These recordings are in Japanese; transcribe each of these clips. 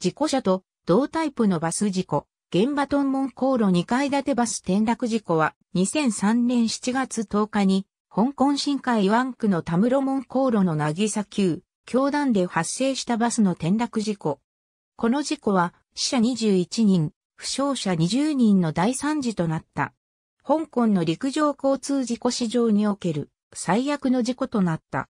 事故車と同タイプのバス事故、現場トンモン航路2階建てバス転落事故は2003年7月10日に香港新海湾区の田室門航路の渚級、教団で発生したバスの転落事故。この事故は死者21人、負傷者20人の大惨事となった。香港の陸上交通事故史上における最悪の事故となった。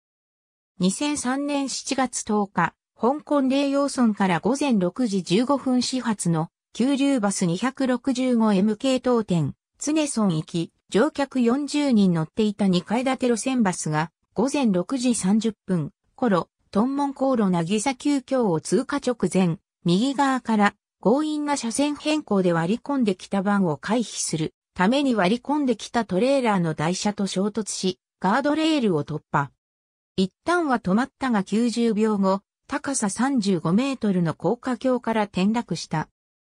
2003年7月10日、香港霊洋村から午前6時15分始発の急流バス 265MK 当店、常村行き、乗客40人乗っていた2階建て路線バスが午前6時30分頃、トンモン航路なぎさ急行を通過直前、右側から強引な車線変更で割り込んできた番を回避するために割り込んできたトレーラーの台車と衝突し、ガードレールを突破。一旦は止まったが90秒後、高さ35メートルの高架橋から転落した。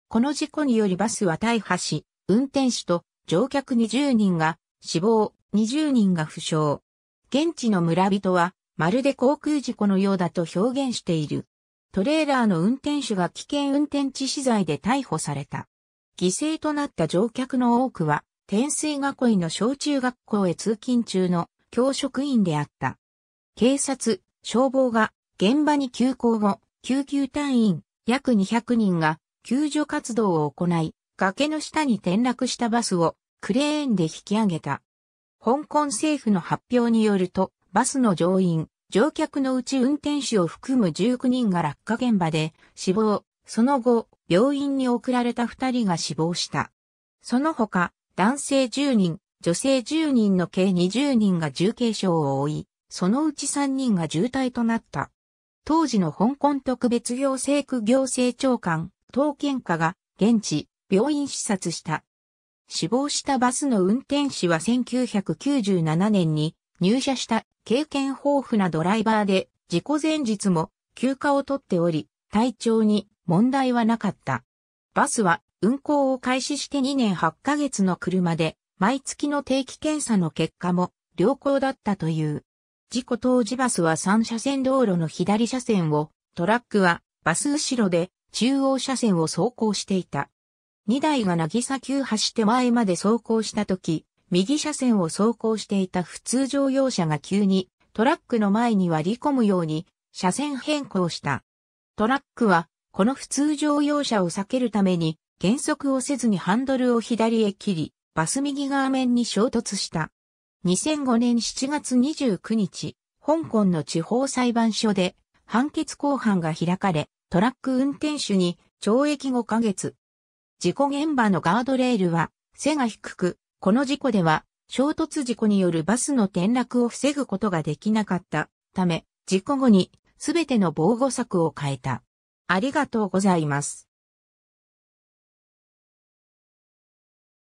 この事故によりバスは大破し、運転手と乗客20人が死亡、20人が負傷。現地の村人は、まるで航空事故のようだと表現している。トレーラーの運転手が危険運転致死罪で逮捕された。犠牲となった乗客の多くは、天水囲いの小中学校へ通勤中の教職員であった。警察、消防が現場に急行後、救急隊員約200人が救助活動を行い、崖の下に転落したバスをクレーンで引き上げた。香港政府の発表によると、バスの乗員、乗客のうち運転手を含む19人が落下現場で死亡、その後、病院に送られた2人が死亡した。その他、男性10人、女性10人の計20人が重軽傷を負い、そのうち3人が重体となった。当時の香港特別行政区行政長官、当県家が現地、病院視察した。死亡したバスの運転手は1997年に入社した経験豊富なドライバーで、事故前日も休暇を取っており、体調に問題はなかった。バスは運行を開始して2年8ヶ月の車で、毎月の定期検査の結果も良好だったという。事故当時バスは3車線道路の左車線を、トラックはバス後ろで中央車線を走行していた。2台が渚急走って前まで走行した時、右車線を走行していた普通乗用車が急にトラックの前に割り込むように車線変更した。トラックはこの普通乗用車を避けるために減速をせずにハンドルを左へ切り、バス右側面に衝突した。2005年7月29日、香港の地方裁判所で判決公判が開かれ、トラック運転手に懲役5ヶ月。事故現場のガードレールは背が低く、この事故では衝突事故によるバスの転落を防ぐことができなかったため、事故後にすべての防護策を変えた。ありがとうございます。